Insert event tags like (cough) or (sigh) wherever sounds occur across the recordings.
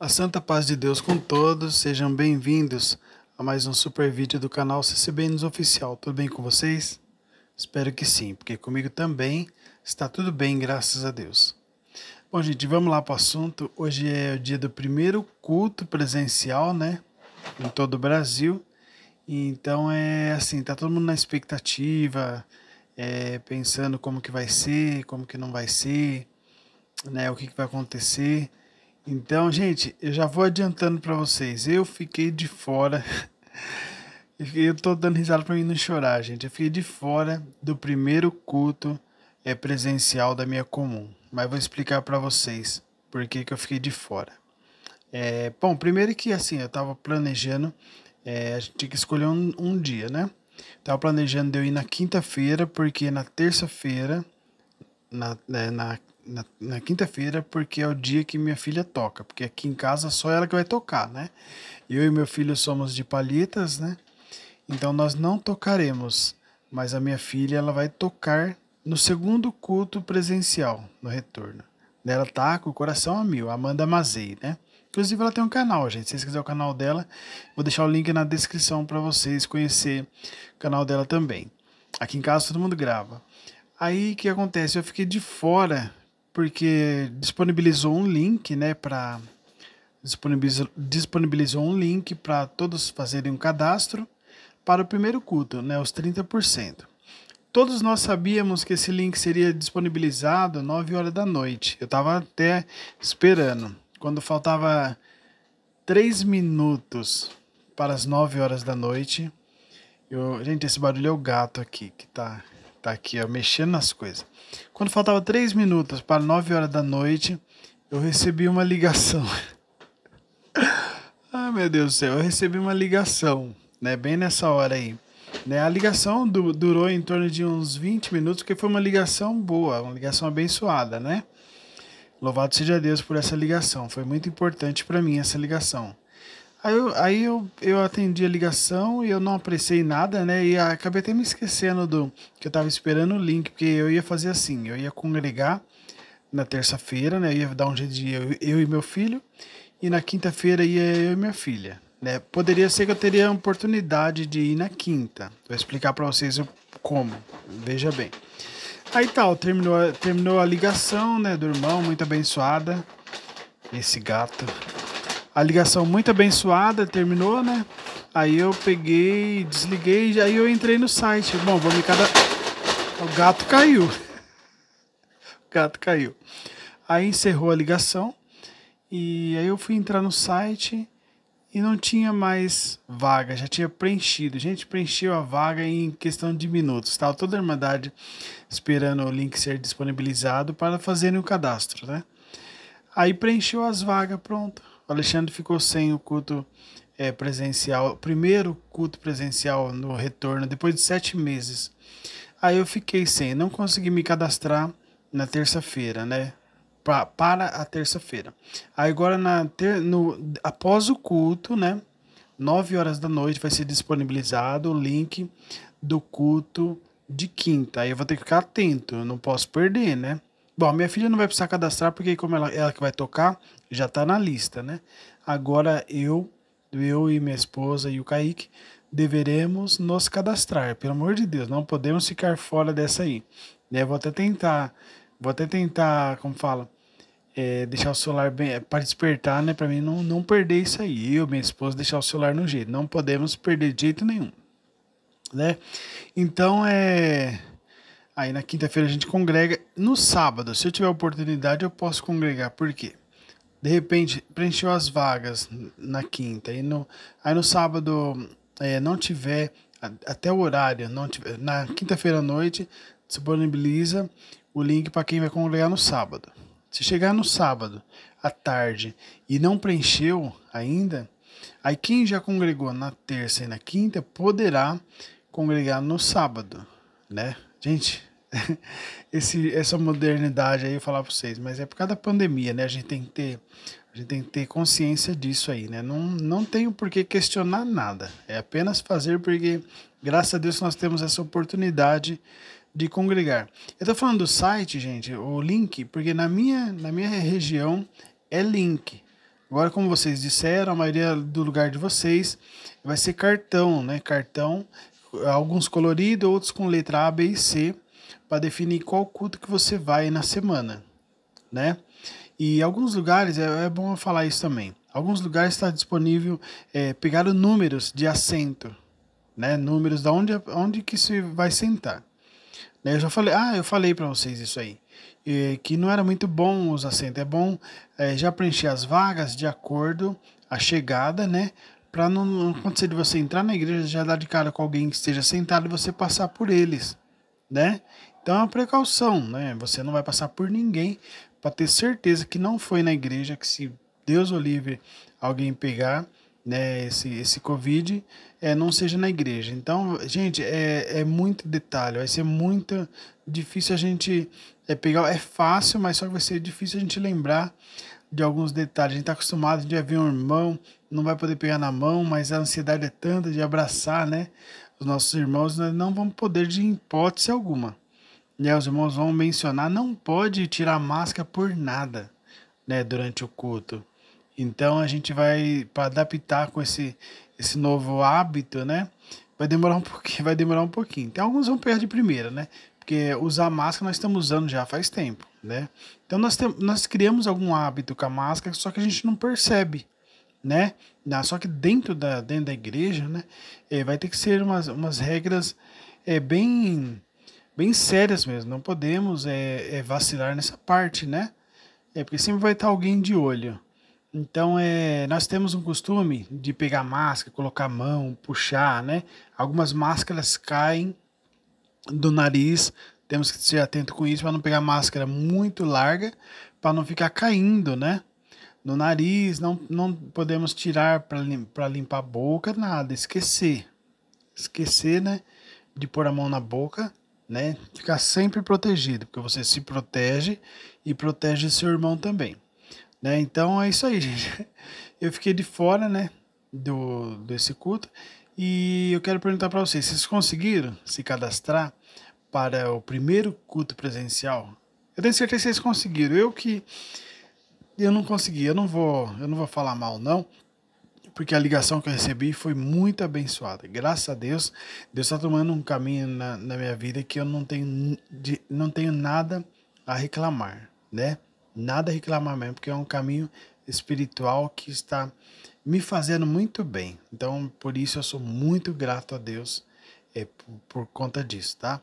A santa paz de Deus com todos, sejam bem-vindos a mais um super vídeo do canal CCBNs Oficial. Tudo bem com vocês? Espero que sim, porque comigo também está tudo bem, graças a Deus. Bom, gente, vamos lá para o assunto. Hoje é o dia do primeiro culto presencial, né, em todo o Brasil. Então é assim, tá todo mundo na expectativa, é, pensando como que vai ser, como que não vai ser, né, o que, que vai acontecer. Então, gente, eu já vou adiantando para vocês. Eu fiquei de fora. (laughs) eu tô dando risada para mim não chorar, gente. Eu fiquei de fora do primeiro culto é presencial da minha comum, mas vou explicar para vocês por que, que eu fiquei de fora. É, bom, primeiro que assim, eu tava planejando, é, a gente tinha que escolher um, um dia, né? Tava planejando eu ir na quinta-feira, porque na terça-feira, na, né, na na, na quinta-feira, porque é o dia que minha filha toca, porque aqui em casa só ela que vai tocar, né? Eu e meu filho somos de palhetas, né? Então nós não tocaremos, mas a minha filha ela vai tocar no segundo culto presencial, no retorno. Ela tá com o coração a mil, Amanda Mazei, né? Inclusive ela tem um canal, gente. Se vocês quiserem o canal dela, vou deixar o link na descrição para vocês conhecer o canal dela também. Aqui em casa todo mundo grava. Aí o que acontece? Eu fiquei de fora porque disponibilizou um link, né, para disponibilizou, disponibilizou um link para todos fazerem um cadastro para o primeiro culto, né, os 30%. Todos nós sabíamos que esse link seria disponibilizado às 9 horas da noite. Eu estava até esperando. Quando faltava 3 minutos para as 9 horas da noite, eu... gente, esse barulho é o gato aqui que está Tá aqui, ó, mexendo nas coisas. Quando faltava 3 minutos para 9 horas da noite, eu recebi uma ligação. (laughs) ah, meu Deus do céu, eu recebi uma ligação, né? Bem nessa hora aí. Né? A ligação du durou em torno de uns 20 minutos, porque foi uma ligação boa, uma ligação abençoada, né? Louvado seja Deus por essa ligação, foi muito importante para mim essa ligação. Aí, eu, aí eu, eu atendi a ligação e eu não apreciei nada, né? E acabei até me esquecendo do que eu tava esperando o link, porque eu ia fazer assim, eu ia congregar na terça-feira, né? Eu ia dar um jeito de eu, eu e meu filho, e na quinta-feira ia eu e minha filha. Né? Poderia ser que eu teria a oportunidade de ir na quinta. Vou explicar para vocês como. Veja bem. Aí tal, tá, terminou, terminou a ligação, né, do irmão, muito abençoada. Esse gato a ligação muito abençoada, terminou, né? Aí eu peguei, desliguei, aí eu entrei no site. Bom, vou me cada. O gato caiu. (laughs) O gato caiu. Aí encerrou a ligação. E aí eu fui entrar no site e não tinha mais vaga, já tinha preenchido. A gente preencheu a vaga em questão de minutos. Estava toda a Irmandade esperando o link ser disponibilizado para fazerem o cadastro, né? Aí preencheu as vagas, pronto. Alexandre ficou sem o culto é, presencial, primeiro culto presencial no retorno, depois de sete meses. Aí eu fiquei sem, não consegui me cadastrar na terça-feira, né? Pra, para a terça-feira. Aí agora, na ter, no, após o culto, né? Nove horas da noite vai ser disponibilizado o link do culto de quinta. Aí eu vou ter que ficar atento, eu não posso perder, né? Bom, minha filha não vai precisar cadastrar porque como ela, ela que vai tocar, já está na lista, né? Agora eu, eu e minha esposa e o Kaique deveremos nos cadastrar. Pelo amor de Deus, não podemos ficar fora dessa aí. Né? Vou até tentar, vou até tentar, como fala, é, deixar o celular bem é, para despertar, né? Para mim não, não perder isso aí. Eu, minha esposa, deixar o celular no jeito. Não podemos perder de jeito nenhum, né? Então é Aí na quinta-feira a gente congrega. No sábado, se eu tiver oportunidade, eu posso congregar. Por quê? De repente, preencheu as vagas na quinta. E no, aí no sábado é, não tiver, até o horário, não tiver, na quinta-feira à noite, disponibiliza o link para quem vai congregar no sábado. Se chegar no sábado à tarde e não preencheu ainda, aí quem já congregou na terça e na quinta poderá congregar no sábado, né? Gente, (laughs) esse, essa modernidade aí, eu falar para vocês, mas é por causa da pandemia, né? A gente tem que ter, a gente tem que ter consciência disso aí, né? Não, não tenho por que questionar nada, é apenas fazer porque, graças a Deus, nós temos essa oportunidade de congregar. Eu tô falando do site, gente, o link, porque na minha, na minha região é link. Agora, como vocês disseram, a maioria do lugar de vocês vai ser cartão, né? Cartão, alguns colorido, outros com letra A, B e C para definir qual culto que você vai na semana, né? E alguns lugares, é, é bom falar isso também, alguns lugares está disponível é, pegar os números de assento, né? Números da onde, onde que se vai sentar. Né? Eu já falei, ah, eu falei para vocês isso aí, é, que não era muito bom os assentos, é bom é, já preencher as vagas de acordo a chegada, né? Para não, não acontecer de você entrar na igreja já dar de cara com alguém que esteja sentado e você passar por eles, né? Então é uma precaução, né? Você não vai passar por ninguém para ter certeza que não foi na igreja, que se Deus o livre alguém pegar né, esse, esse Covid, é, não seja na igreja. Então, gente, é, é muito detalhe, vai ser muito difícil a gente é, pegar, é fácil, mas só que vai ser difícil a gente lembrar de alguns detalhes. A gente está acostumado de ver um irmão, não vai poder pegar na mão, mas a ansiedade é tanta de abraçar, né? Os nossos irmãos, nós não vamos poder de hipótese alguma né, os irmãos vão mencionar, não pode tirar máscara por nada né, durante o culto. Então a gente vai para adaptar com esse, esse novo hábito, né? Vai demorar um (laughs) pouquinho, vai demorar um pouquinho. Então alguns vão perder de primeira, né? Porque usar máscara nós estamos usando já faz tempo, né? Então nós, tem, nós criamos algum hábito com a máscara, só que a gente não percebe, né? Só que dentro da, dentro da igreja, né? É, vai ter que ser umas, umas regras é, bem bem sérias mesmo. Não podemos é, é, vacilar nessa parte, né? É porque sempre vai estar alguém de olho. Então, é, nós temos um costume de pegar máscara, colocar a mão, puxar, né? Algumas máscaras caem do nariz. Temos que ser atento com isso para não pegar máscara muito larga, para não ficar caindo, né? No nariz, não, não podemos tirar para limpar a boca, nada, esquecer. Esquecer, né? De pôr a mão na boca né? Ficar sempre protegido, porque você se protege e protege seu irmão também, né? Então é isso aí, gente. (laughs) Eu fiquei de fora, né, do desse culto e eu quero perguntar para vocês, vocês conseguiram se cadastrar para o primeiro culto presencial? Eu tenho certeza que vocês conseguiram. Eu que eu não consegui, eu não vou, eu não vou falar mal não, porque a ligação que eu recebi foi muito abençoada. Graças a Deus, Deus está tomando um caminho na, na minha vida que eu não tenho, de, não tenho nada a reclamar, né? Nada a reclamar mesmo, porque é um caminho espiritual que está me fazendo muito bem. Então, por isso eu sou muito grato a Deus é, por, por conta disso, tá?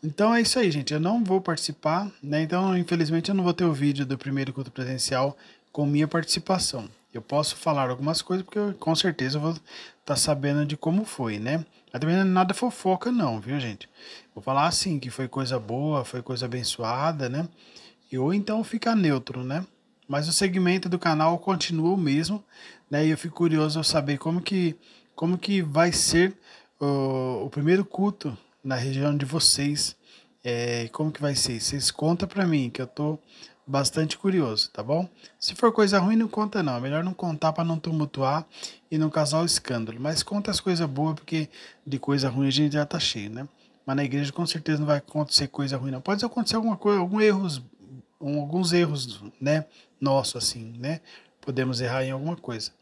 Então é isso aí, gente. Eu não vou participar, né? Então, infelizmente, eu não vou ter o vídeo do primeiro culto presencial com minha participação. Eu posso falar algumas coisas porque eu, com certeza eu vou estar tá sabendo de como foi, né? Mas também não é nada fofoca não, viu, gente? Vou falar assim, que foi coisa boa, foi coisa abençoada, né? E ou então fica neutro, né? Mas o segmento do canal continua o mesmo, né? E eu fico curioso ao saber como que como que vai ser o, o primeiro culto na região de vocês. É, como que vai ser? Vocês conta para mim que eu tô bastante curioso, tá bom? Se for coisa ruim, não conta não. É melhor não contar para não tumultuar e não causar o escândalo. Mas conta as coisas boas, porque de coisa ruim a gente já tá cheio, né? Mas na igreja com certeza não vai acontecer coisa ruim, não. Pode acontecer alguma coisa, alguns erros, alguns erros, né? Nosso, assim, né? Podemos errar em alguma coisa.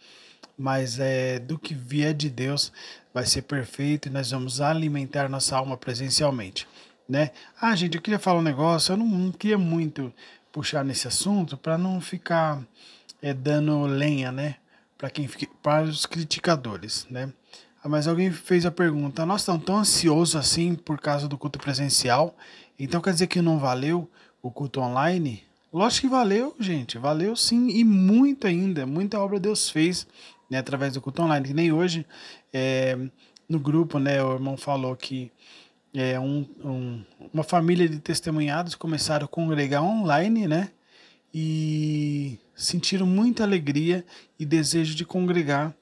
Mas é do que vier de Deus vai ser perfeito e nós vamos alimentar nossa alma presencialmente. Né? Ah, gente, eu queria falar um negócio, eu não, não queria muito puxar nesse assunto para não ficar é, dando lenha, né? Para quem para os criticadores, né? Ah, mas alguém fez a pergunta: nós estamos tão ansiosos assim por causa do culto presencial, então quer dizer que não valeu o culto online? Lógico que valeu, gente, valeu sim, e muito ainda, muita obra Deus fez né, através do culto online, que nem hoje é, no grupo, né? O irmão falou que é, um, um, uma família de testemunhados começaram a congregar online, né? E sentiram muita alegria e desejo de congregar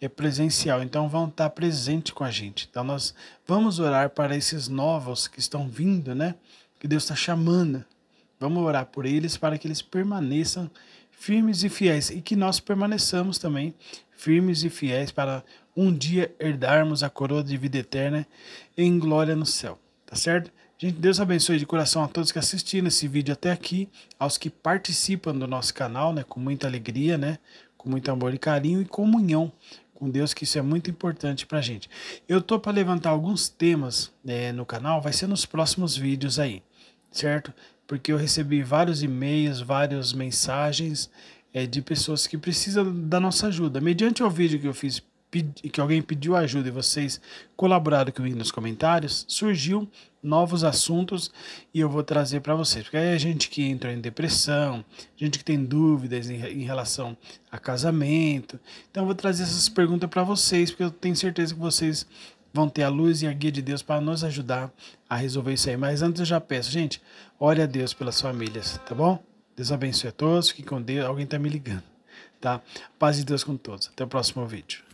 é presencial. Então vão estar presente com a gente. Então nós vamos orar para esses novos que estão vindo, né? Que Deus está chamando. Vamos orar por eles para que eles permaneçam firmes e fiéis e que nós permaneçamos também firmes e fiéis para um dia herdarmos a coroa de vida eterna em glória no céu. Tá certo? Gente, Deus abençoe de coração a todos que assistiram esse vídeo até aqui, aos que participam do nosso canal, né, com muita alegria, né, com muito amor e carinho e comunhão com Deus, que isso é muito importante pra gente. Eu tô para levantar alguns temas né, no canal, vai ser nos próximos vídeos aí, certo? Porque eu recebi vários e-mails, várias mensagens é, de pessoas que precisam da nossa ajuda. Mediante o vídeo que eu fiz que alguém pediu ajuda e vocês colaboraram comigo nos comentários, surgiu novos assuntos e eu vou trazer para vocês. Porque aí a é gente que entra em depressão, gente que tem dúvidas em, em relação a casamento. Então eu vou trazer essas perguntas para vocês, porque eu tenho certeza que vocês vão ter a luz e a guia de Deus para nos ajudar a resolver isso aí. Mas antes eu já peço, gente, olha a Deus pelas famílias, tá bom? Deus abençoe a todos, fique com Deus. Alguém está me ligando, tá? Paz de Deus com todos. Até o próximo vídeo.